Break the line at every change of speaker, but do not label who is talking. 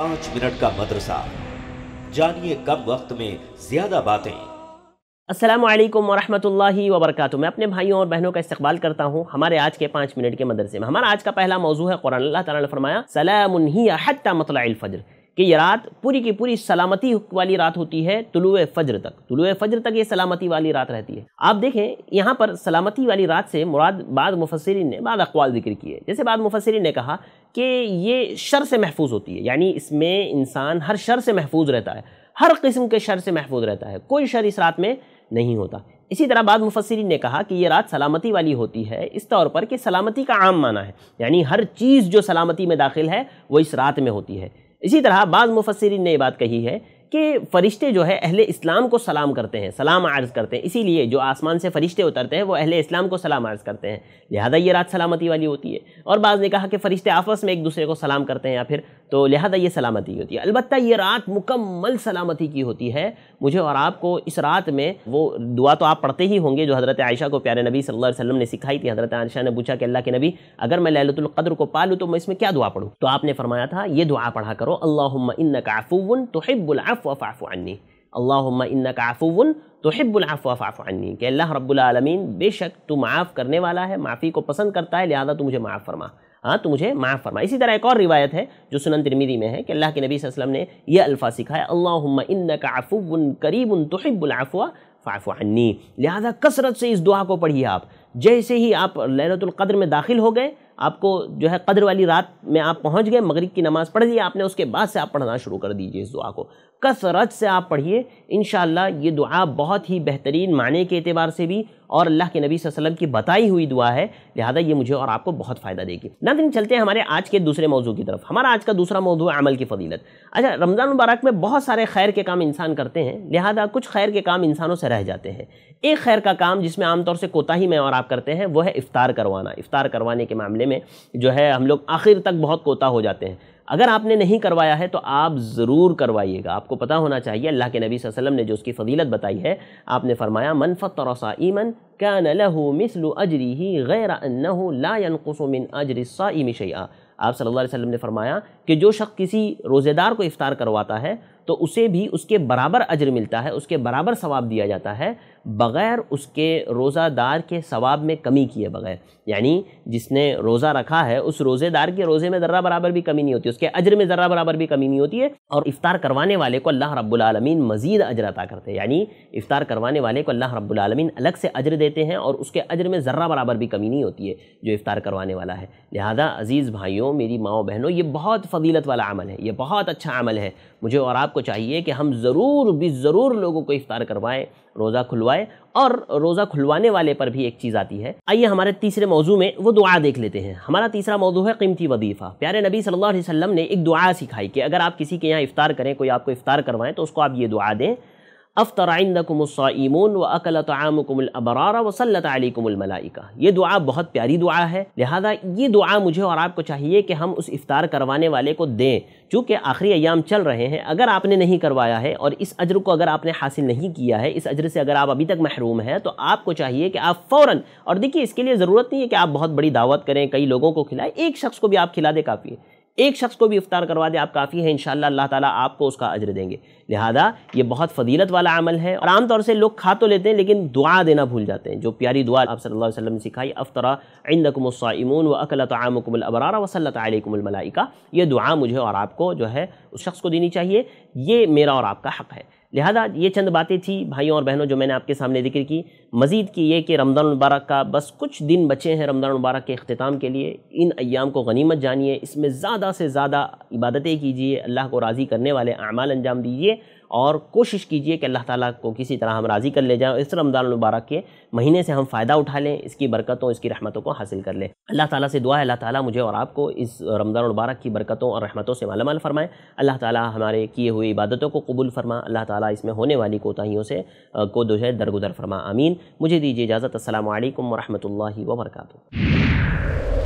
पांच मिनट का मदरसा जानिए कम वक्त में ज़्यादा बातें असलम वरहमतुल्लाहि वबरकत मैं अपने भाइयों और बहनों का इस्तकबाल करता हूँ हमारे आज के पाँच मिनट के मदरसे में हमारा आज का पहला मौजू है कुरान अल्लाह ताला ने फरमाया सलाम ही हत्ता मतलब फजर कि यह रात पूरी की पूरी सलामती वाली रात होती है तुलु फज्र तक तुलु फज्र तक ये सलामती वाली रात रहती है आप देखें यहाँ पर सलामती वाली रात से मुराद बाद मुफसरीन ने बाद अकवाल जिक्र किए जैसे बाद मुफसरीन ने कहा कि ये शर से महफूज होती है यानी इसमें इंसान हर शर से महफूज रहता है हर किस्म के शर से महफूज रहता है कोई शर इस रात में नहीं होता इसी तरह बाद मुफसरीन ने कहा कि ये रात सलामती वाली होती है इस तौर पर कि सलामती का आम माना है यानी हर चीज़ जो सलामती में दाखिल है वो इस रात में होती है इसी तरह बाज़ मुफसरिन ने यह बात कही है कि फ़रिश्ते जो है अहले इस्लाम को सलाम करते हैं सलाम अर्ज़ करते हैं इसीलिए जो आसमान से फ़रिश्ते उतरते हैं वो अहले इस्लाम को सलाम अर्ज़ करते हैं लिहाजा ये रात सलामती वाली होती है और बाज़ ने कहा कि फ़रिश्ते आपस में एक दूसरे को सलाम करते हैं या फिर तो लिहाजा ये सलामती की होती है अलबत्त ये रात मुकम्मल सलामती की होती है मुझे और आपको इस रात में वो दुआ तो आप पढ़ते ही होंगे जो हज़रत आयशा को प्यारे नबी सल्लल्लाहु अलैहि वसल्लम ने सिखाई थी हज़रत आयशा ने पूछा कि अल्लाह के नबी अगर मैं लहलतुल्क़द्र को लूँ तो मैं इसमें क्या दुआ पढ़ूँ तो आपने फरमाया था ये दुआ पढ़ा करो अल्लाह इन्न काफ़ुन तो हिब्बुल्फ़ फ़ाफ़ानी अल्लाह इन्न काफ़ुन तो हिब्बुल्फ़ाफ़ानी कि अल्लाह रब्बुल आलमीन बेशक तू माफ़ करने वाला है माफ़ी को पसंद करता है लिहाजा तो मुझे माफ़ फरमा हाँ तो मुझे माफ़ फरमा इसी तरह एक और रिवायत है जो सुनन तिरमिदी में है कि अल्लाह के नबी वसल्लम ने यह अल्फा सिखाया अल्लाह काफुन करीब उन करीबन तोहिबुलआफ़ुआ फ़ाफ़ानी लिहाजा कसरत से इस दुआ को पढ़िए आप जैसे ही आप लहरतुल्क़द्र में दाखिल हो गए आपको जो है कदर वाली रात में आप पहुँच गए मगरिब की नमाज़ पढ़ ली आपने उसके बाद से आप पढ़ना शुरू कर दीजिए इस दुआ को कसरत से आप पढ़िए इन ये दुआ बहुत ही बेहतरीन माने के अतबार से भी और अल्लाह के नबी वसल्लम की बताई हुई दुआ है लिहाजा ये मुझे और आपको बहुत फ़ायदा देगी ना दिन चलते हैं हमारे आज के दूसरे मौजू की तरफ हमारा आज का दूसरा मौजू अमल की फ़दीलत अच्छा रमज़ान मुबारक में बहुत सारे खैर के काम इंसान करते हैं लिहाजा कुछ खैर के काम इंसानों से रह जाते हैं एक खैर का काम जिसमें आमतौर से कोताही में और आप करते हैं वह है इफ़ार करवाना इफ़ार करवाने के मामले में में जो है हम लोग आखिर तक बहुत कोता हो जाते हैं अगर आपने नहीं करवाया है तो आप ज़रूर करवाइएगा आपको पता होना चाहिए अल्लाह के नबी वसल्लम ने जो उसकी फजीलत बताई है आपने फरमाया मन फ़तरसा ईमन क्या नलहू मिसल अजरी ही गैर लाकुसमिन अजर सा शैया आप सल्लल्लाहु अलैहि वसल्लम ने फरमाया कि जो शख्स किसी रोज़ेदार को इफ़ार करवाता है तो उसे भी उसके बराबर अजर मिलता है उसके बराबर सवाब दिया जाता है बग़ैर उसके रोज़ादार के सवाब में कमी किए बग़ैर यानी जिसने रोज़ा रखा है उस रोज़ेदार के रोज़े में ज़र्रा बराबर भी कमी नहीं होती उसके अजर में ज़र्रा बराबर भी कमी नहीं होती है और इफ़ार करवाने वाले को अल्लाह रब्बुलमीन मज़ीद अजर अता करते हैं यानी इफ़ार करवाने वाले को अल्लाह रब्बुलमीन अलग से अजर देते हैं और उसके अजर में ज़र्रा बराबर भी कमी नहीं होती है जो इफ़ार करवाने वाला है लिहाजा अज़ीज़ भाइयों मेरी माओ बहनों ये बहुत फजीलत वाला अमल है ये बहुत अच्छा अमल है मुझे और आपको आपको चाहिए कि हम ज़रूर भी ज़रूर लोगों को इफ़ार करवाएं रोज़ा खुलवाएं और रोज़ा खुलवाने वाले पर भी एक चीज़ आती है आइए हमारे तीसरे मौजू में वो दुआ देख लेते हैं हमारा तीसरा मौजू है कीमती वदीफ़ा प्यारे नबी सल्लल्लाहु अलैहि वसल्लम ने एक दुआ सिखाई कि अगर आप किसी के यहाँ इफ़ार करें कोई आपको इफ़ार करवाएं तो उसको आप ये दुआ दें अफ़तराइंदकुमसाइमून व अकलतआमकुमलअबरार वसलतमलाइका ये दुआ बहुत प्यारी दुआ है लिहाजा ये दुआ मुझे और आपको चाहिए कि हम उस इफ़ार करवाने वाले को दें चूँकि आखिरी अयाम चल रहे हैं अगर आपने नहीं करवाया है और इस अजर को अगर आपने हासिल नहीं किया है इस अजर से अगर आप अभी तक महरूम हैं तो आपको चाहिए कि आप फ़ौर और देखिए इसके लिए ज़रूरत नहीं है कि आप बहुत बड़ी दावत करें कई लोगों को खिलाएं एक शख्स को भी आप खिला दें काफ़ी एक शख्स को भी इफ्तार करवा दें आप काफ़ी हैं इन अल्लाह ताला आपको उसका अजर देंगे लिहाजा ये बहुत फजीलत वाला अमल है और आमतौर से लोग खा तो लेते हैं लेकिन दुआ देना भूल जाते हैं जो प्यारी दुआ आप सल्लल्लाहु अलैहि वसल्लम ने सिखाई अफ्तरा इंदकुमसाइमून व अकलतमकमलबरार वसल्लामलाइका ये दुआ मुझे और आपको जो है उस शख्स को देनी चाहिए ये मेरा और आपका हक़ है लिहाजा ये चंद बातें थी भाइयों और बहनों जो मैंने आपके सामने जिक्र की मज़ीद की ये कि रमज़ान मुबारक का बस कुछ दिन बचे हैं रमज़ान मुबारक के अख्ताम के लिए इन अयाम को गनीमत जानिए इसमें ज़्यादा से ज़्यादा इबादतें कीजिए अल्लाह को राज़ी करने वाले अमाल अंजाम दीजिए और कोशिश कीजिए कि अल्लाह ताला को किसी तरह हम राज़ी कर ले जाएँ इस रमज़ान मुबारक के महीने से हम फ़ायदा उठा लें इसकी बरकतों इसकी रहमतों को हासिल कर लें अल्लाह ताला से दुआ है अल्लाह ताला मुझे और आपको इस रमज़ान मुबारक की बरकतों और रहमतों से मालामाल फरमाएँ अल्लाह ताला हमारे किए हुए इबादतों को कबूल फ़रमा अल्लाह ताला ताला इसमें होने वाली कोताहियों से को जो है दरगुदर फरमा अमीन मुझे दीजिए इजाज़त असल वरहमल वर्का